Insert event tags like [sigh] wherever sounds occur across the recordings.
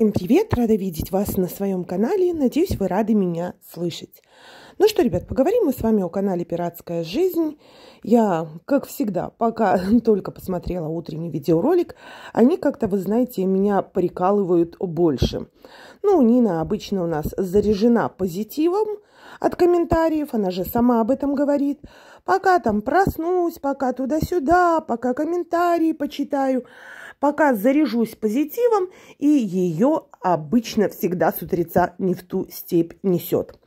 Всем привет! Рада видеть вас на своем канале. Надеюсь, вы рады меня слышать. Ну что, ребят, поговорим мы с вами о канале «Пиратская жизнь». Я, как всегда, пока [laughs] только посмотрела утренний видеоролик, они как-то, вы знаете, меня прикалывают больше. Ну, Нина обычно у нас заряжена позитивом от комментариев, она же сама об этом говорит. Пока там проснусь, пока туда-сюда, пока комментарии почитаю – пока заряжусь позитивом, и ее обычно всегда с утреца не в ту степь несет.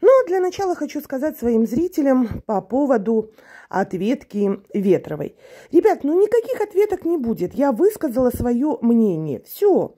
Но для начала хочу сказать своим зрителям по поводу ответки Ветровой. Ребят, ну никаких ответок не будет. Я высказала свое мнение. Все.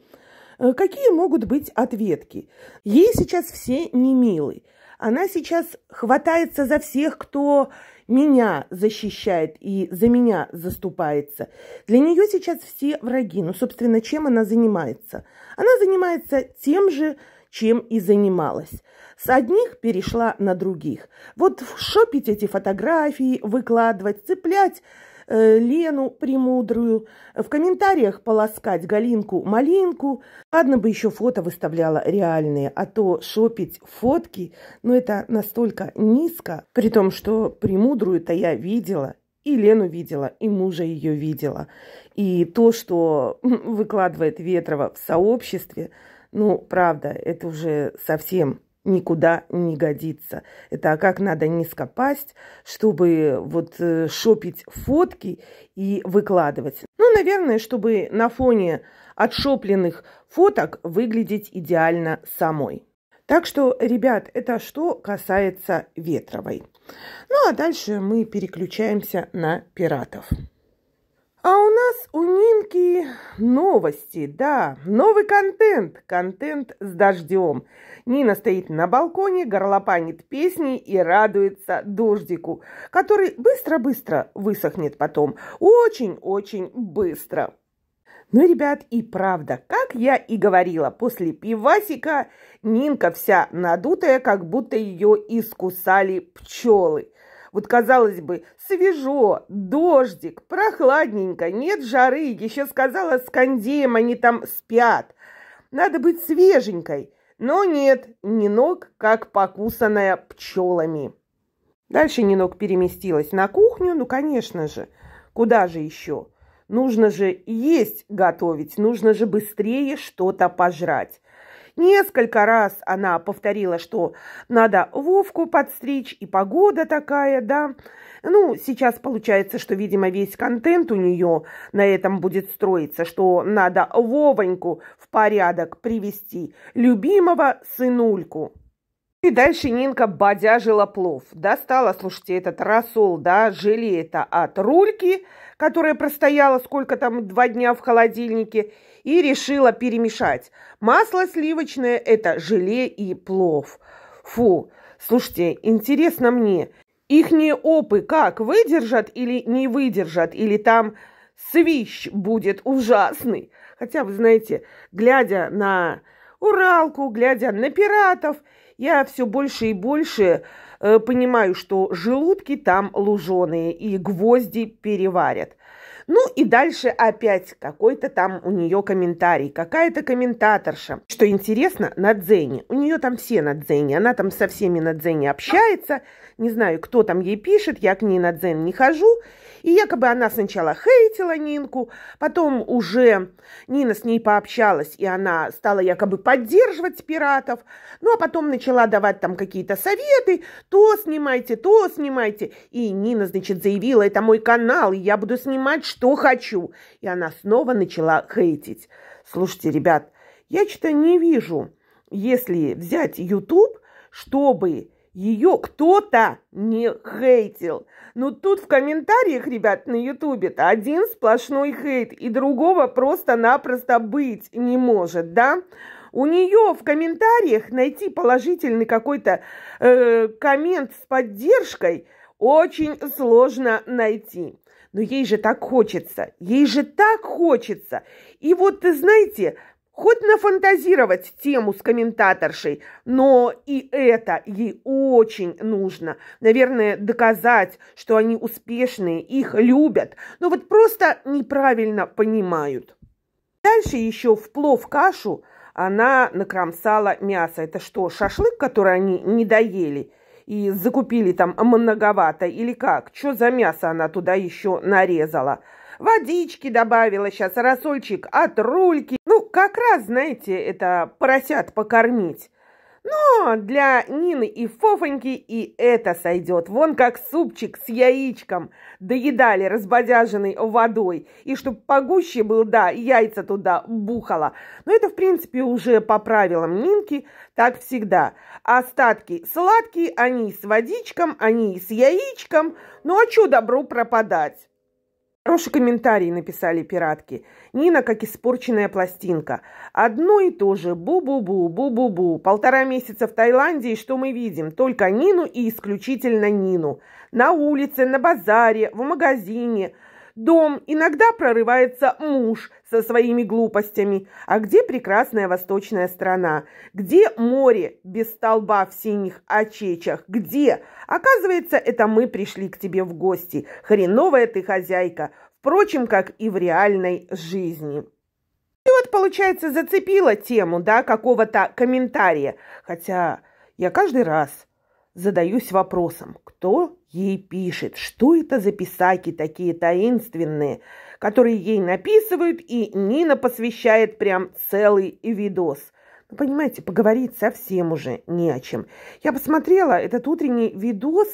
Э, какие могут быть ответки? Ей сейчас все не милы. Она сейчас хватается за всех, кто меня защищает и за меня заступается. Для нее сейчас все враги. Ну, собственно, чем она занимается? Она занимается тем же, чем и занималась. С одних перешла на других. Вот шопить эти фотографии, выкладывать, цеплять Э, Лену Премудрую, в комментариях полоскать Галинку-малинку. Ладно бы еще фото выставляла реальные, а то шопить фотки, но это настолько низко, при том, что Премудрую-то я видела, и Лену видела, и мужа ее видела. И то, что [laughs] выкладывает Ветрова в сообществе, ну, правда, это уже совсем никуда не годится. Это а как надо низко пасть, чтобы вот э, шопить фотки и выкладывать. Ну, наверное, чтобы на фоне отшопленных фоток выглядеть идеально самой. Так что, ребят, это что касается Ветровой. Ну, а дальше мы переключаемся на пиратов. А у нас у Нинки новости, да, новый контент, контент с дождем. Нина стоит на балконе, горлопанит песни и радуется дождику, который быстро-быстро высохнет потом, очень-очень быстро. Ну, ребят, и правда, как я и говорила, после пивасика Нинка вся надутая, как будто ее искусали пчелы. Вот, казалось бы, свежо, дождик, прохладненько, нет жары. Еще сказала, с кондеем они там спят. Надо быть свеженькой. Но нет, Нинок как покусанная пчелами. Дальше Нинок переместилась на кухню, ну, конечно же. Куда же еще? Нужно же есть готовить, нужно же быстрее что-то пожрать. Несколько раз она повторила, что надо Вовку подстричь, и погода такая, да. Ну, сейчас получается, что, видимо, весь контент у нее на этом будет строиться, что надо Вовоньку в порядок привести, любимого сынульку. И дальше Нинка бодяжила плов. Достала, слушайте, этот рассол, да, желе это от рульки, которая простояла сколько там, два дня в холодильнике, и решила перемешать. Масло сливочное – это желе и плов. Фу, слушайте, интересно мне, их не опы как, выдержат или не выдержат, или там свищ будет ужасный? Хотя, вы знаете, глядя на Уралку, глядя на пиратов – я все больше и больше э, понимаю, что желудки там луженые и гвозди переварят. Ну и дальше опять какой-то там у нее комментарий, какая-то комментаторша. Что интересно, на Дзене, у нее там все на Дзене, она там со всеми на Дзене общается, не знаю, кто там ей пишет, я к ней на Дзен не хожу. И якобы она сначала хейтила Нинку, потом уже Нина с ней пообщалась, и она стала якобы поддерживать пиратов, ну а потом начала давать там какие-то советы, то снимайте, то снимайте. И Нина, значит, заявила, это мой канал, и я буду снимать, что хочу!» И она снова начала хейтить. Слушайте, ребят, я что-то не вижу, если взять YouTube, чтобы ее кто-то не хейтил. Но ну, тут в комментариях, ребят, на ютубе это один сплошной хейт, и другого просто-напросто быть не может, да? У нее в комментариях найти положительный какой-то э, коммент с поддержкой очень сложно найти но ей же так хочется, ей же так хочется. И вот, знаете, хоть нафантазировать тему с комментаторшей, но и это ей очень нужно. Наверное, доказать, что они успешные, их любят, но вот просто неправильно понимают. Дальше еще в плов-кашу она накромсала мясо. Это что, шашлык, который они не доели – и закупили там многовато или как? Что за мясо она туда еще нарезала? Водички добавила сейчас, рассольчик от рульки. Ну, как раз, знаете, это поросят покормить. Но для Нины и Фофоньки и это сойдет. Вон как супчик с яичком доедали, разбодяженный водой. И чтобы погуще был, да, яйца туда бухало. Но это, в принципе, уже по правилам Нинки так всегда. Остатки сладкие, они с водичком, они с яичком. Ну а что добру пропадать? Хороший комментарий написали пиратки. Нина как испорченная пластинка. Одно и то же. Бу-бу-бу, бу-бу-бу. Полтора месяца в Таиланде, и что мы видим? Только Нину и исключительно Нину. На улице, на базаре, в магазине – дом, иногда прорывается муж со своими глупостями. А где прекрасная восточная страна? Где море без столба в синих очечах? Где? Оказывается, это мы пришли к тебе в гости. Хреновая ты хозяйка, впрочем, как и в реальной жизни. И вот, получается, зацепила тему, да, какого-то комментария. Хотя я каждый раз задаюсь вопросом, кто ей пишет, что это за писаки такие таинственные, которые ей написывают, и Нина посвящает прям целый видос. Ну, понимаете, поговорить совсем уже не о чем. Я посмотрела этот утренний видос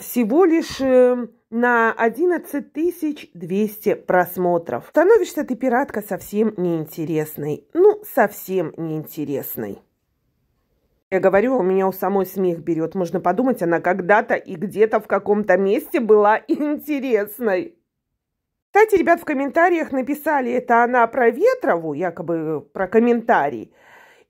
всего лишь э, на 11 200 просмотров. Становишься ты, пиратка, совсем неинтересной. Ну, совсем неинтересной. Я говорю, у меня у самой смех берет. Можно подумать, она когда-то и где-то в каком-то месте была [laughs] интересной. Кстати, ребят в комментариях написали, это она про Ветрову, якобы про комментарий.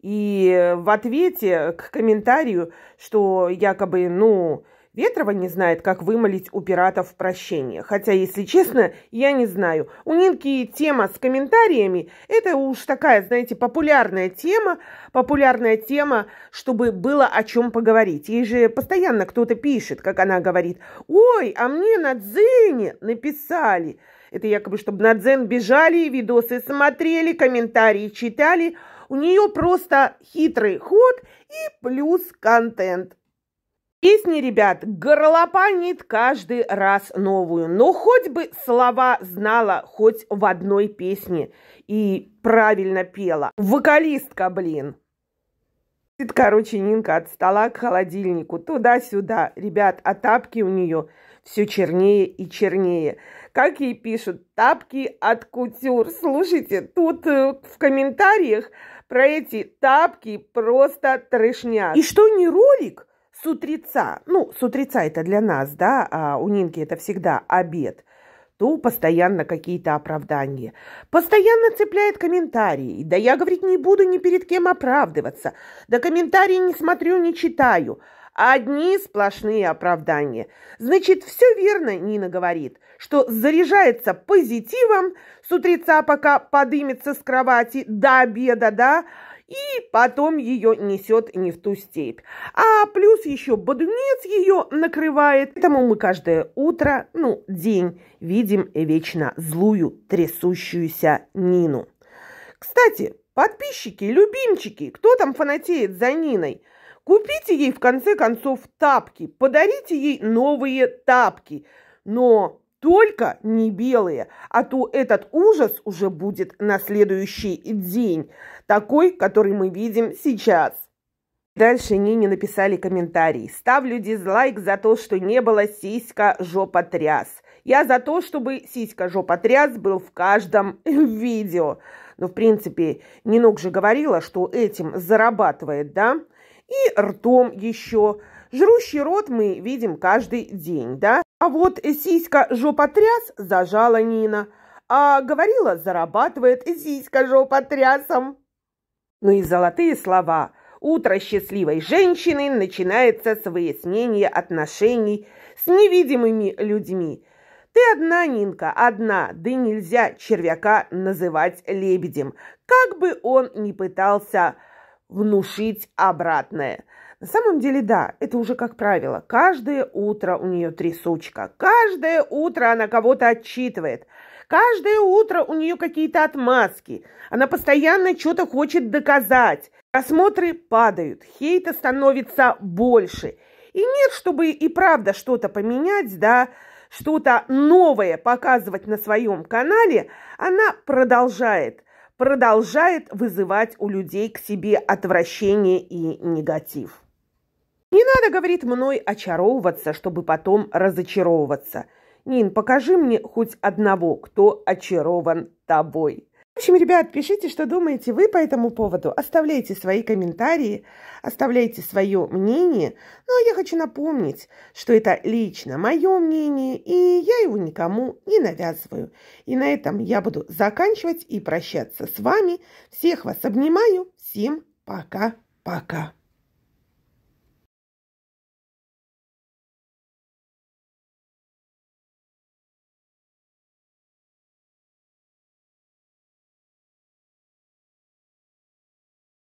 И в ответе к комментарию, что якобы, ну, Ветрова не знает, как вымолить у пиратов прощение. Хотя, если честно, я не знаю. У Нинки тема с комментариями – это уж такая, знаете, популярная тема. Популярная тема, чтобы было о чем поговорить. Ей же постоянно кто-то пишет, как она говорит. «Ой, а мне на Дзене написали». Это якобы, чтобы на Дзен бежали, видосы смотрели, комментарии читали. У нее просто хитрый ход и плюс контент. Песни, ребят, горлопанит каждый раз новую, но хоть бы слова знала хоть в одной песне и правильно пела. Вокалистка, блин. короче, Нинка от стола к холодильнику, туда-сюда. Ребят, а тапки у нее все чернее и чернее. Как ей пишут, тапки от кутюр. Слушайте, тут э, в комментариях про эти тапки просто трешня. И что не ролик? с утреца, ну, с утреца это для нас, да, а у Нинки это всегда обед, то постоянно какие-то оправдания. Постоянно цепляет комментарии. Да я, говорить не буду ни перед кем оправдываться. Да комментарии не смотрю, не читаю. Одни сплошные оправдания. Значит, все верно, Нина говорит, что заряжается позитивом с утреца, пока подымется с кровати до обеда, да, и потом ее несет не в ту степь. А плюс еще бодунец ее накрывает. Поэтому мы каждое утро, ну, день, видим вечно злую, трясущуюся Нину. Кстати, подписчики, любимчики, кто там фанатеет за Ниной? Купите ей, в конце концов, тапки, подарите ей новые тапки. Но только не белые, а то этот ужас уже будет на следующий день, такой, который мы видим сейчас. Дальше Нине написали комментарий. «Ставлю дизлайк за то, что не было сиська жопа тряс. Я за то, чтобы сиська жопа тряс был в каждом [laughs] видео». Но, ну, в принципе, Нинок же говорила, что этим зарабатывает, да? И ртом еще. Жрущий рот мы видим каждый день, да? А вот сиська жопотряс зажала Нина, а говорила, зарабатывает сиська жопотрясом. Ну и золотые слова. Утро счастливой женщины начинается с выяснения отношений с невидимыми людьми. Ты одна, Нинка, одна, да нельзя червяка называть лебедем, как бы он ни пытался внушить обратное – на самом деле, да, это уже как правило. Каждое утро у нее трясучка. Каждое утро она кого-то отчитывает. Каждое утро у нее какие-то отмазки. Она постоянно что-то хочет доказать. Просмотры падают, хейта становится больше. И нет, чтобы и правда что-то поменять, да, что-то новое показывать на своем канале, она продолжает, продолжает вызывать у людей к себе отвращение и негатив. Не надо, говорит, мной очаровываться, чтобы потом разочаровываться. Нин, покажи мне хоть одного, кто очарован тобой. В общем, ребят, пишите, что думаете вы по этому поводу. Оставляйте свои комментарии, оставляйте свое мнение. Ну, а я хочу напомнить, что это лично мое мнение, и я его никому не навязываю. И на этом я буду заканчивать и прощаться с вами. Всех вас обнимаю. Всем пока-пока.